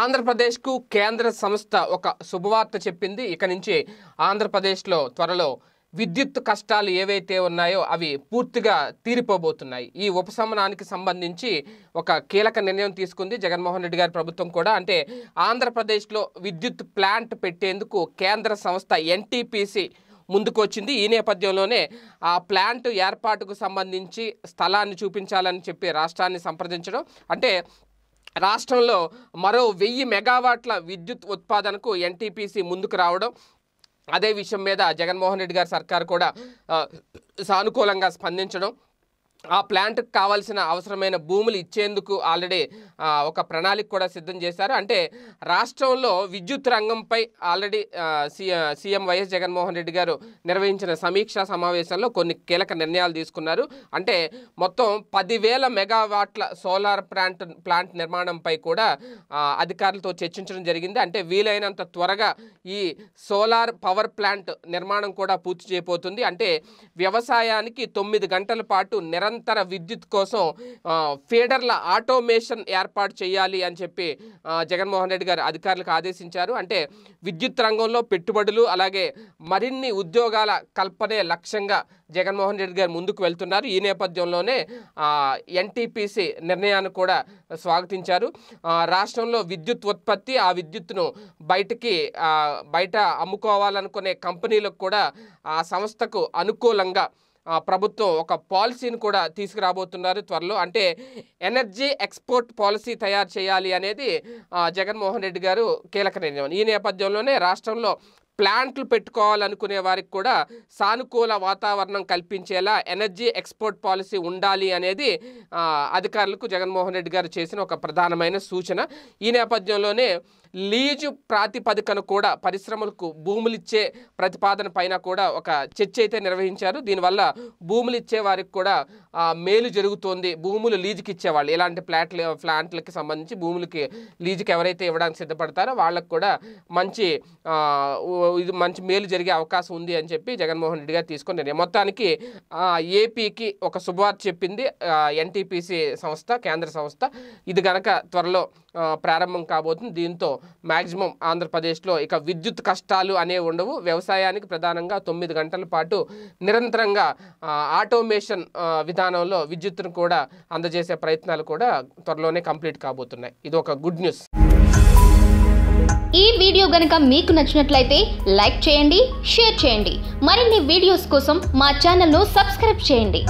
ఆంధ్రప్రదేశ్కు కేంద్ర సంస్థ ఒక శుభవార్త చెప్పింది ఇక నుంచి ఆంధ్రప్రదేశ్లో త్వరలో విద్యుత్ కష్టాలు ఏవైతే ఉన్నాయో అవి పూర్తిగా తీరిపోబోతున్నాయి ఈ ఉపశమనానికి సంబంధించి ఒక కీలక నిర్ణయం తీసుకుంది జగన్మోహన్ రెడ్డి గారి ప్రభుత్వం కూడా అంటే ఆంధ్రప్రదేశ్లో విద్యుత్ ప్లాంట్ పెట్టేందుకు కేంద్ర సంస్థ ఎన్టీపీసీ ముందుకు వచ్చింది ఈ నేపథ్యంలోనే ఆ ప్లాంట్ ఏర్పాటుకు సంబంధించి స్థలాన్ని చూపించాలని చెప్పి రాష్ట్రాన్ని సంప్రదించడం అంటే రాష్ట్రంలో మరో వెయ్యి మెగావాట్ల విద్యుత్ ఉత్పాదనకు ఎన్టీపీసీ ముందుకు రావడం అదే విషయం మీద జగన్మోహన్ రెడ్డి గారి సర్కార్ కూడా సానుకూలంగా స్పందించడం ఆ ప్లాంట్కి కావాల్సిన అవసరమైన భూములు ఇచ్చేందుకు ఆల్రెడీ ఒక ప్రణాళిక కూడా సిద్ధం చేశారు అంటే రాష్ట్రంలో విద్యుత్ రంగంపై already CM YS Jaganmohan Reddy గారు నిర్వహించిన సమీక్షా సమావేశంలో కొన్ని కీలక నిర్ణయాలు తీసుకున్నారు అంటే మొత్తం పదివేల మెగావాట్ల సోలార్ ప్లాంట్ ప్లాంట్ నిర్మాణంపై కూడా అధికారులతో చర్చించడం జరిగింది అంటే వీలైనంత త్వరగా ఈ సోలార్ పవర్ ప్లాంట్ నిర్మాణం కూడా పూర్తి చేయబోతుంది అంటే వ్యవసాయానికి తొమ్మిది గంటల పాటు నిరంతరం నిరంతర విద్యుత్ కోసం ఫీడర్ల ఆటోమేషన్ ఏర్పాటు చేయాలి అని చెప్పి జగన్మోహన్ రెడ్డి గారు అధికారులకు ఆదేశించారు అంటే విద్యుత్ రంగంలో పెట్టుబడులు అలాగే మరిన్ని ఉద్యోగాల కల్పనే లక్ష్యంగా జగన్మోహన్ రెడ్డి గారు ముందుకు వెళ్తున్నారు ఈ నేపథ్యంలోనే ఎన్టీపీసీ నిర్ణయాన్ని కూడా స్వాగతించారు రాష్ట్రంలో విద్యుత్ ఉత్పత్తి ఆ విద్యుత్ను బయటకి బయట అమ్ముకోవాలనుకునే కంపెనీలకు కూడా ఆ సంస్థకు అనుకూలంగా ప్రభుత్వం ఒక పాలసీని కూడా తీసుకురాబోతున్నారు త్వరలో అంటే ఎనర్జీ ఎక్స్పోర్ట్ పాలసీ తయారు చేయాలి అనేది జగన్మోహన్ రెడ్డి గారు కీలక నిర్ణయం ఈ నేపథ్యంలోనే రాష్ట్రంలో ప్లాంట్లు పెట్టుకోవాలనుకునే వారికి కూడా సానుకూల వాతావరణం కల్పించేలా ఎనర్జీ ఎక్స్పోర్ట్ పాలసీ ఉండాలి అనేది అధికారులకు జగన్మోహన్ రెడ్డి గారు చేసిన ఒక ప్రధానమైన సూచన ఈ నేపథ్యంలోనే లీజు ప్రాతిపదికను కూడా పరిశ్రమలకు భూములిచ్చే ప్రతిపాదన పైన కూడా ఒక చర్చ అయితే నిర్వహించారు దీనివల్ల భూములు ఇచ్చే వారికి కూడా మేలు జరుగుతోంది భూములు లీజుకి ఇచ్చేవాళ్ళు ఇలాంటి ప్లాట్లు ప్లాంట్లకి సంబంధించి భూములకి లీజుకి ఎవరైతే ఇవ్వడానికి సిద్ధపడతారో వాళ్ళకు కూడా మంచి ఇది మంచి మేలు జరిగే అవకాశం ఉంది అని చెప్పి జగన్మోహన్ రెడ్డి గారు తీసుకున్న మొత్తానికి ఏపీకి ఒక శుభవార్త చెప్పింది ఎన్టీపీసీ సంస్థ కేంద్ర సంస్థ ఇది గనక త్వరలో ప్రారంభం కాబోతుంది దీంతో మ్యాక్సిమం ఆంధ్రప్రదేశ్లో ఇక విద్యుత్ కష్టాలు అనేవి ఉండవు వ్యవసాయానికి ప్రధానంగా తొమ్మిది గంటల పాటు నిరంతరంగా ఆటోమేషన్ విధానంలో విద్యుత్ను కూడా అందజేసే ప్రయత్నాలు కూడా త్వరలోనే కంప్లీట్ కాబోతున్నాయి ఇది ఒక గుడ్ న్యూస్ ఈ వీడియో గనుక మీకు నచ్చినట్లయితే లైక్ చేయండి షేర్ చేయండి మరిన్ని వీడియోస్ కోసం మా ఛానల్ను సబ్స్క్రైబ్ చేయండి